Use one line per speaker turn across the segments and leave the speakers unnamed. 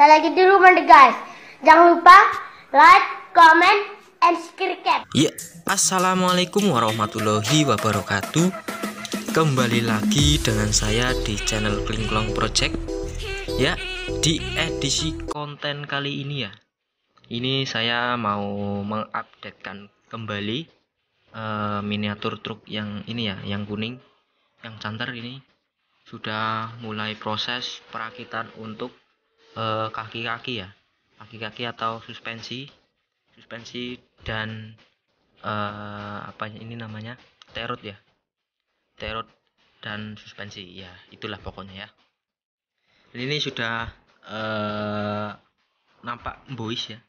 Saya lagi di rumah deh guys. Jangan lupa like, comment, and subscribe. Ya, assalamualaikum warahmatullahi wabarakatuh. Kembali lagi dengan saya di channel Klingklong Project. Ya, di edisi konten kali ini ya. Ini saya mau mengupdatekan kembali uh, miniatur truk yang ini ya, yang kuning, yang canter ini sudah mulai proses perakitan untuk Eh, kaki-kaki ya kaki-kaki atau suspensi suspensi dan uh, apa ya, ini namanya terut ya terut dan suspensi ya itulah pokoknya ya ini sudah uh, nampak boys ya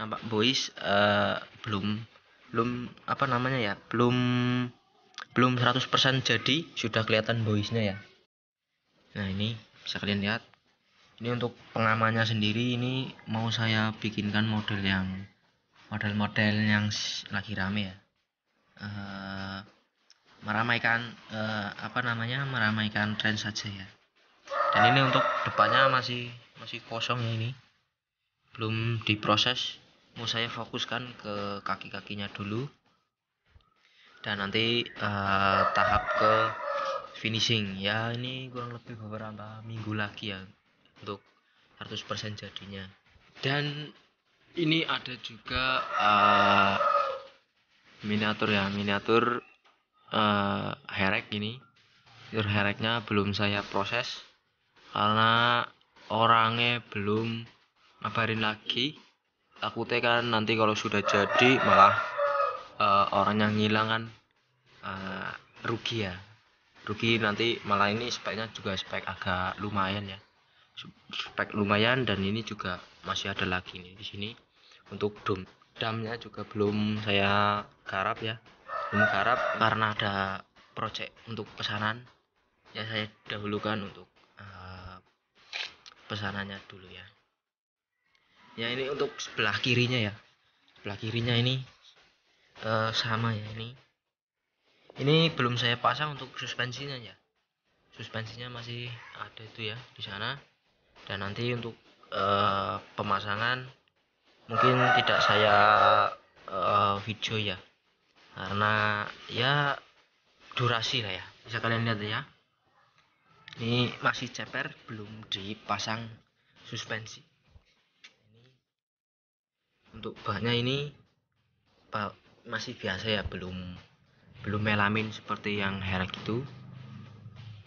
nampak boys uh, belum belum apa namanya ya belum belum 100% jadi sudah kelihatan boysnya ya nah ini bisa kalian lihat ini untuk pengamannya sendiri ini mau saya bikinkan model yang model-model yang lagi rame ya uh, meramaikan uh, apa namanya meramaikan tren saja ya dan ini untuk depannya masih masih kosong ya ini belum diproses mau saya fokuskan ke kaki-kakinya dulu dan nanti uh, tahap ke finishing ya ini kurang lebih beberapa minggu lagi ya untuk 100% jadinya dan ini ada juga uh, miniatur ya miniatur uh, herek ini miniatur hereknya belum saya proses karena orangnya belum ngabarin lagi takutnya kan nanti kalau sudah jadi malah uh, eh, orang yang ngilang kan uh, rugi ya rugi nanti malah ini speknya juga spek agak lumayan ya spek lumayan dan ini juga masih ada lagi nih di sini untuk dom damnya juga belum saya garap ya belum garap karena ada project untuk pesanan ya saya dahulukan untuk uh, pesanannya dulu ya ya ini untuk sebelah kirinya ya sebelah kirinya ini uh, sama ya ini ini belum saya pasang untuk suspensinya ya suspensinya masih ada itu ya di sana dan nanti untuk uh, pemasangan mungkin tidak saya uh, video ya karena ya durasi lah ya bisa kalian lihat ya ini masih ceper belum dipasang suspensi ini untuk bahannya ini masih biasa ya belum belum melamin seperti yang Herak itu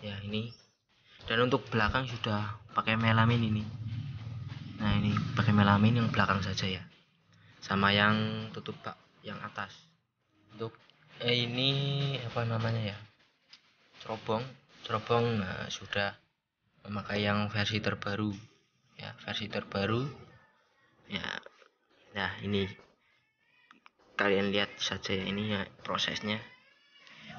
ya ini dan untuk belakang sudah pakai melamin ini nah ini pakai melamin yang belakang saja ya sama yang tutup pak, yang atas untuk eh, ini apa namanya ya cerobong cerobong nah, sudah memakai yang versi terbaru ya versi terbaru ya nah ini kalian lihat saja ya ini ya prosesnya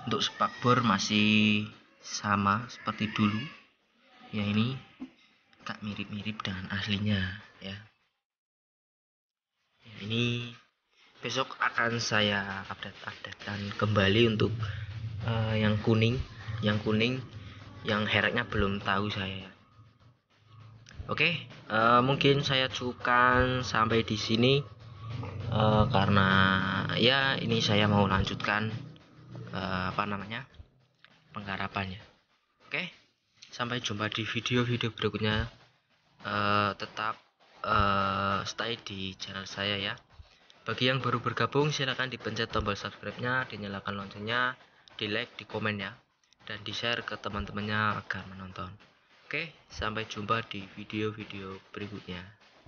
untuk spakbor masih sama seperti dulu ya ini tak mirip-mirip dengan aslinya ya. ya ini besok akan saya update-updatekan kembali untuk uh, yang kuning yang kuning yang hereknya belum tahu saya oke okay, uh, eh, mungkin saya cukupkan sampai di sini uh, karena ya ini saya mau lanjutkan uh, apa namanya penggarapannya oke okay? sampai jumpa di video-video berikutnya uh, tetap uh, stay di channel saya ya bagi yang baru bergabung silahkan dipencet tombol subscribe-nya dinyalakan loncengnya di like di komen ya dan di share ke teman-temannya agar menonton oke sampai jumpa di video-video berikutnya